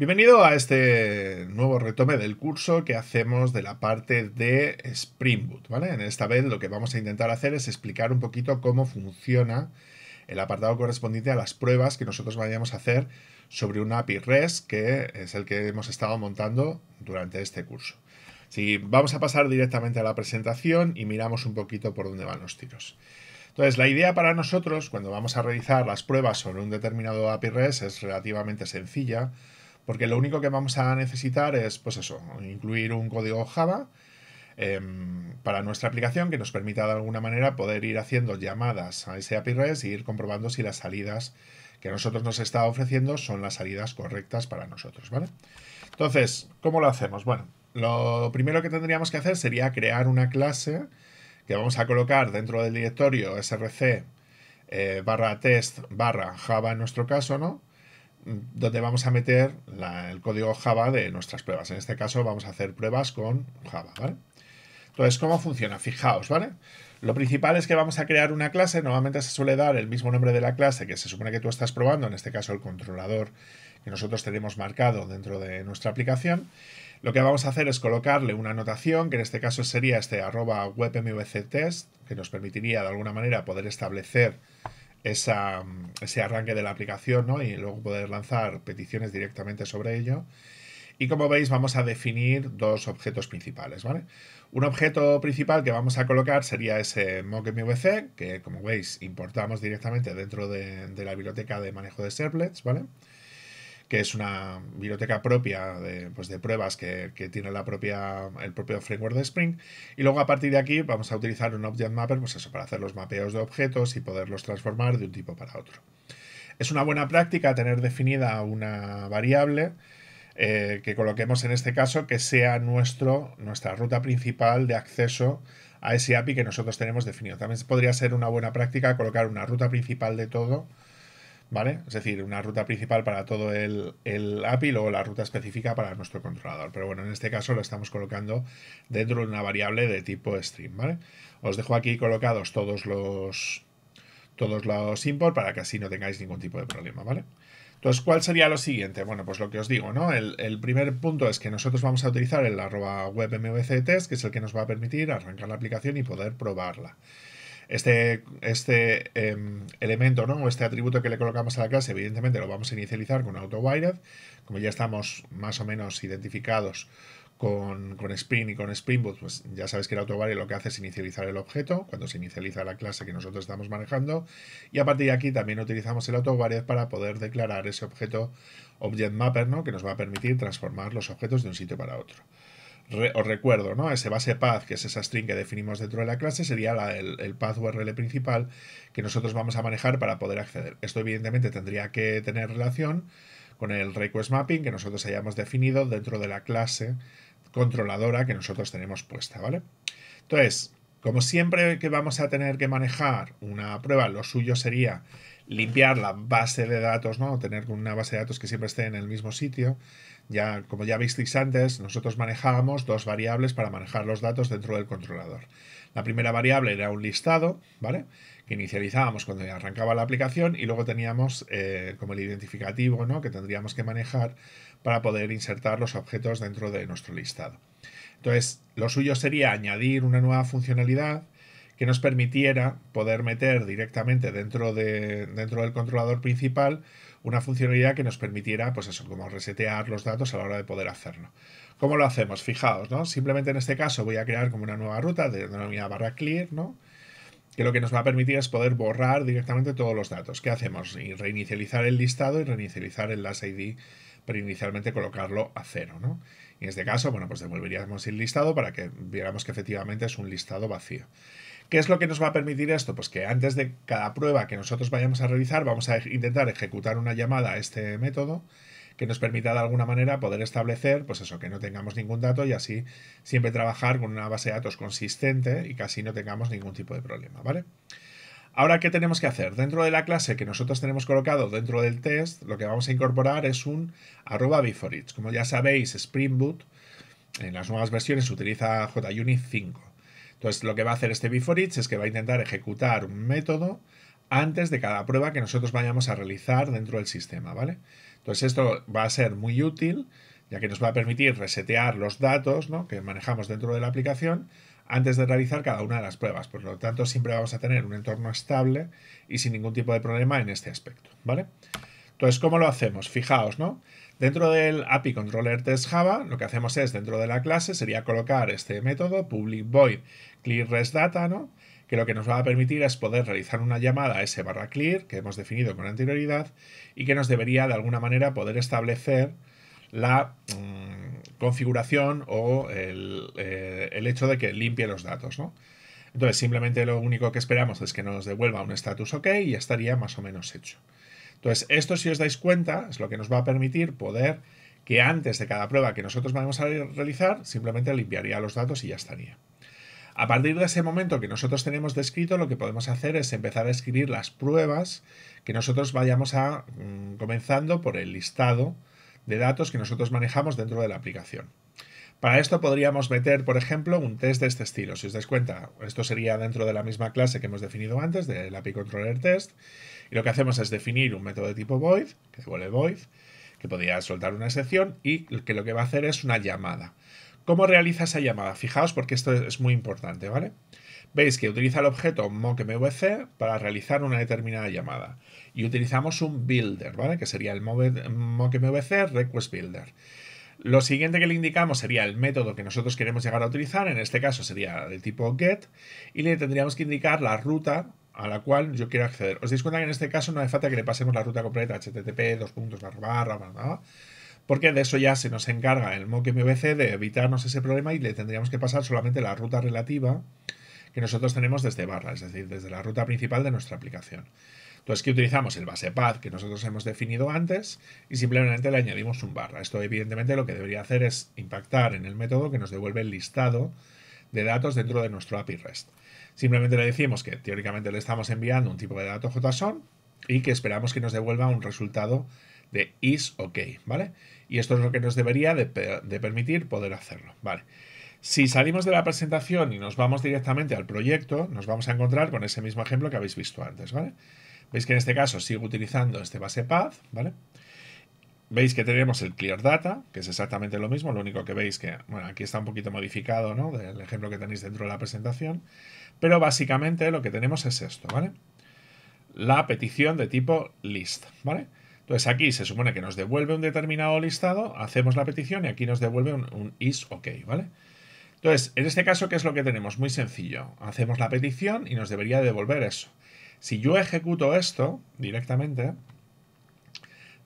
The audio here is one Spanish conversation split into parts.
Bienvenido a este nuevo retome del curso que hacemos de la parte de Spring Boot, ¿vale? En esta vez lo que vamos a intentar hacer es explicar un poquito cómo funciona el apartado correspondiente a las pruebas que nosotros vayamos a hacer sobre un API REST, que es el que hemos estado montando durante este curso. vamos a pasar directamente a la presentación y miramos un poquito por dónde van los tiros. Entonces, la idea para nosotros, cuando vamos a realizar las pruebas sobre un determinado API REST, es relativamente sencilla, porque lo único que vamos a necesitar es, pues eso, incluir un código Java em, para nuestra aplicación que nos permita de alguna manera poder ir haciendo llamadas a ese API REST y ir comprobando si las salidas que nosotros nos está ofreciendo son las salidas correctas para nosotros, ¿vale? Entonces, ¿cómo lo hacemos? Bueno, lo primero que tendríamos que hacer sería crear una clase que vamos a colocar dentro del directorio src eh, barra test barra java en nuestro caso, ¿no? donde vamos a meter el código Java de nuestras pruebas. En este caso vamos a hacer pruebas con Java, Entonces, ¿cómo funciona? Fijaos, ¿vale? Lo principal es que vamos a crear una clase, normalmente se suele dar el mismo nombre de la clase que se supone que tú estás probando, en este caso el controlador que nosotros tenemos marcado dentro de nuestra aplicación. Lo que vamos a hacer es colocarle una anotación, que en este caso sería este arroba webmvctest, que nos permitiría de alguna manera poder establecer esa, mm, ese arranque de la aplicación y luego poder lanzar peticiones directamente sobre ello. Y como veis vamos a definir dos objetos principales, ¿vale? Un objeto principal que vamos a colocar sería ese mockmvc, que como veis importamos directamente dentro de, la biblioteca de manejo de servlets, ¿vale? vale que es una biblioteca propia de, pues de pruebas que, tiene la propia, el propio framework de Spring. Y luego a partir de aquí vamos a utilizar un Object Mapper pues eso, para hacer los mapeos de objetos y poderlos transformar de un tipo para otro. Es una buena práctica tener definida una variable eh, que coloquemos en este caso que sea nuestro, nuestra ruta principal de acceso a ese API que nosotros tenemos definido. También podría ser una buena práctica colocar una ruta principal de todo ¿vale? Es decir, una ruta principal para todo el, el API o la ruta específica para nuestro controlador. Pero bueno, en este caso lo estamos colocando dentro de una variable de tipo stream, ¿vale? Os dejo aquí colocados todos los todos los import para que así no tengáis ningún tipo de problema, ¿vale? Entonces, ¿cuál sería lo siguiente? Bueno, pues lo que os digo, ¿no? El, el primer punto es que nosotros vamos a utilizar el arroba web test, que es el que nos va a permitir arrancar la aplicación y poder probarla. Este, este em, elemento, ¿no? O este atributo que le colocamos a la clase, evidentemente lo vamos a inicializar con AutoWired, como ya estamos más o menos identificados con, Spring y con Spring Boot, pues ya sabes que el AutoWired lo que hace es inicializar el objeto cuando se inicializa la clase que nosotros estamos manejando. Y a partir de aquí también utilizamos el AutoWired para poder declarar ese objeto ObjectMapper ¿no? que nos va a permitir transformar los objetos de un sitio para otro os recuerdo, ¿no? Ese base path, que es esa string que definimos dentro de la clase, sería el, path URL principal que nosotros vamos a manejar para poder acceder. Esto evidentemente tendría que tener relación con el request mapping que nosotros hayamos definido dentro de la clase controladora que nosotros tenemos puesta, ¿vale? Entonces, como siempre que vamos a tener que manejar una prueba, lo suyo sería limpiar la base de datos, ¿no? Tener una base de datos que siempre esté en el mismo sitio. Ya, como ya visteis antes, nosotros manejábamos dos variables para manejar los datos dentro del controlador. La primera variable era un listado, ¿vale? Que inicializábamos cuando ya arrancaba la aplicación y luego teníamos eh, como el identificativo, ¿no? Que tendríamos que manejar para poder insertar los objetos dentro de nuestro listado. Entonces, lo suyo sería añadir una nueva funcionalidad que nos permitiera poder meter directamente dentro, de, dentro del controlador principal una funcionalidad que nos permitiera, pues eso, como resetear los datos a la hora de poder hacerlo. ¿Cómo lo hacemos? Fijaos, ¿no? Simplemente en este caso voy a crear como una nueva ruta de denominada barra clear, ¿no? que lo que nos va a permitir es poder borrar directamente todos los datos. ¿Qué hacemos? Y reinicializar el listado y reinicializar el last ID, para inicialmente colocarlo a cero, en este caso, bueno, pues devolveríamos el listado para que viéramos que efectivamente es un listado vacío. ¿Qué es lo que nos va a permitir esto? Pues que antes de cada prueba que nosotros vayamos a realizar, vamos a intentar ejecutar una llamada a este método que nos permita de alguna manera poder establecer, pues eso, que no tengamos ningún dato y así siempre trabajar con una base de datos consistente y casi no tengamos ningún tipo de problema, ¿vale? Ahora, ¿qué tenemos que hacer? Dentro de la clase que nosotros tenemos colocado dentro del test, lo que vamos a incorporar es un arroba before Como ya sabéis, Spring Boot en las nuevas versiones utiliza JUnit 5. Entonces, lo que va a hacer este before es que va a intentar ejecutar un método antes de cada prueba que nosotros vayamos a realizar dentro del sistema, ¿vale? Entonces, esto va a ser muy útil, ya que nos va a permitir resetear los datos que manejamos dentro de la aplicación antes de realizar cada una de las pruebas. Por lo tanto, siempre vamos a tener un entorno estable y sin ningún tipo de problema en este aspecto, ¿vale? vale entonces, ¿cómo lo hacemos? Fijaos, ¿no? Dentro del API Controller Test Java, lo que hacemos es, dentro de la clase, sería colocar este método public void clear ¿no? que lo que nos va a permitir es poder realizar una llamada a ese barra clear que hemos definido con anterioridad y que nos debería de alguna manera poder establecer la mm, configuración o el, eh, el, hecho de que limpie los datos. ¿no? Entonces simplemente lo único que esperamos es que nos devuelva un status OK y estaría más o menos hecho. Entonces, esto, si os dais cuenta, es lo que nos va a permitir poder que antes de cada prueba que nosotros vamos a realizar, simplemente limpiaría los datos y ya estaría. A partir de ese momento que nosotros tenemos descrito, lo que podemos hacer es empezar a escribir las pruebas que nosotros vayamos a, mm, comenzando por el listado de datos que nosotros manejamos dentro de la aplicación. Para esto podríamos meter, por ejemplo, un test de este estilo. Si os dais cuenta, esto sería dentro de la misma clase que hemos definido antes, del API Controller Test, y lo que hacemos es definir un método de tipo void, que devuelve void, que podría soltar una excepción y que lo que va a hacer es una llamada. ¿Cómo realiza esa llamada? Fijaos porque esto es muy importante, ¿vale? Veis que utiliza el objeto mockmvc para realizar una determinada llamada. Y utilizamos un builder, ¿vale? Que sería el mockmvc request builder. Lo siguiente que le indicamos sería el método que nosotros queremos llegar a utilizar, en este caso sería de tipo get, y le tendríamos que indicar la ruta a la cual yo quiero acceder. Os dais cuenta que en este caso no hace falta que le pasemos la ruta completa, http, dos puntos, barra, barra, barra, porque de eso ya se nos encarga el mock MVC de evitarnos ese problema y le tendríamos que pasar solamente la ruta relativa que nosotros tenemos desde barra, es decir, desde la ruta principal de nuestra aplicación. Entonces, que utilizamos el base path que nosotros hemos definido antes y simplemente le añadimos un barra. Esto, evidentemente, lo que debería hacer es impactar en el método que nos devuelve el listado de datos dentro de nuestro API REST. Simplemente le decimos que teóricamente le estamos enviando un tipo de dato JSON y que esperamos que nos devuelva un resultado de is ok, ¿vale? Y esto es lo que nos debería de, permitir poder hacerlo, ¿vale? Si salimos de la presentación y nos vamos directamente al proyecto, nos vamos a encontrar con ese mismo ejemplo que habéis visto antes, ¿vale? Veis que en este caso sigo utilizando este base path, ¿vale? veis que tenemos el clear data, que es exactamente lo mismo, lo único que veis que, bueno, aquí está un poquito modificado, ¿no? Del ejemplo que tenéis dentro de la presentación, pero básicamente lo que tenemos es esto, ¿vale? La petición de tipo list, ¿vale? Entonces aquí se supone que nos devuelve un determinado listado, hacemos la petición y aquí nos devuelve un, is ok, ¿vale? Entonces, en este caso, ¿qué es lo que tenemos? Muy sencillo. Hacemos la petición y nos debería devolver eso. Si yo ejecuto esto directamente,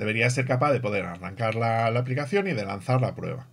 debería ser capaz de poder arrancar la, aplicación y de lanzar la prueba.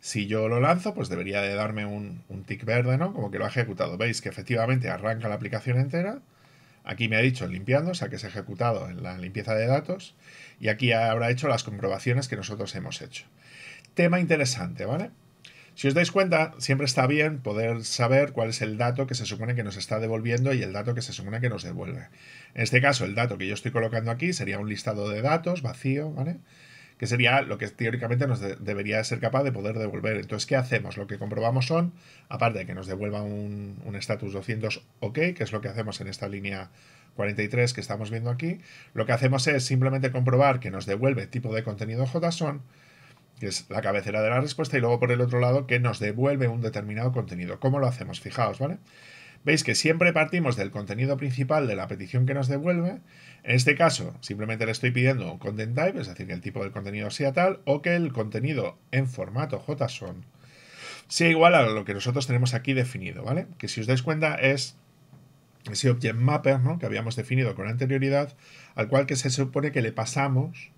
Si yo lo lanzo, pues debería de darme un, un tick verde, ¿no? Como que lo ha ejecutado. Veis que efectivamente arranca la aplicación entera. Aquí me ha dicho limpiando, o sea que se ha ejecutado en la limpieza de datos. Y aquí habrá hecho las comprobaciones que nosotros hemos hecho. Tema interesante, ¿vale? Si os dais cuenta, siempre está bien poder saber cuál es el dato que se supone que nos está devolviendo y el dato que se supone que nos devuelve. En este caso, el dato que yo estoy colocando aquí sería un listado de datos vacío, ¿vale? Que sería lo que teóricamente nos debería ser capaz de poder devolver. Entonces, ¿qué hacemos? Lo que comprobamos son, aparte de que nos devuelva un estatus 200 OK, que es lo que hacemos en esta línea 43 que estamos viendo aquí, lo que hacemos es simplemente comprobar que nos devuelve tipo de contenido JSON que es la cabecera de la respuesta, y luego por el otro lado que nos devuelve un determinado contenido. ¿Cómo lo hacemos? Fijaos, ¿vale? Veis que siempre partimos del contenido principal de la petición que nos devuelve. En este caso, simplemente le estoy pidiendo un content type, es decir, que el tipo del contenido sea tal, o que el contenido en formato JSON sea igual a lo que nosotros tenemos aquí definido, ¿vale? Que si os dais cuenta es ese object mapper, ¿no? Que habíamos definido con anterioridad, al cual que se supone que le pasamos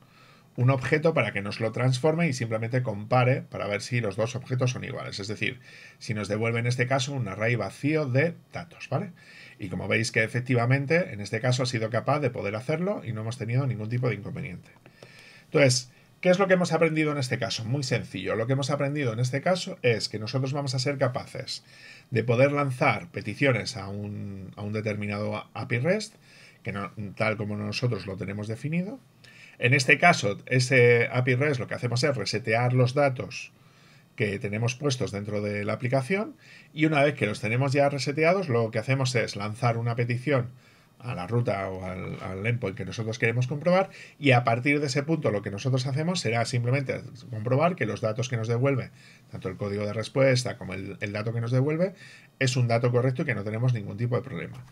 un objeto para que nos lo transforme y simplemente compare para ver si los dos objetos son iguales. Es decir, si nos devuelve en este caso un array vacío de datos, ¿vale? Y como veis que efectivamente en este caso ha sido capaz de poder hacerlo y no hemos tenido ningún tipo de inconveniente. Entonces, ¿qué es lo que hemos aprendido en este caso? Muy sencillo. Lo que hemos aprendido en este caso es que nosotros vamos a ser capaces de poder lanzar peticiones a un, a un determinado API REST, que tal como nosotros lo tenemos definido, en este caso, ese API REST lo que hacemos es resetear los datos que tenemos puestos dentro de la aplicación y una vez que los tenemos ya reseteados, lo que hacemos es lanzar una petición a la ruta o al, endpoint que nosotros queremos comprobar y a partir de ese punto lo que nosotros hacemos será simplemente comprobar que los datos que nos devuelve, tanto el código de respuesta como el dato que nos devuelve, es un dato correcto y que no tenemos ningún tipo de problema.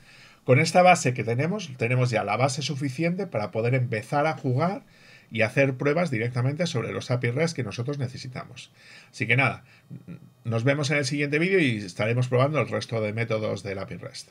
Con esta base que tenemos, tenemos ya la base suficiente para poder empezar a jugar y hacer pruebas directamente sobre los API REST que nosotros necesitamos. Así que nada, nos vemos en el siguiente vídeo y estaremos probando el resto de métodos del API REST.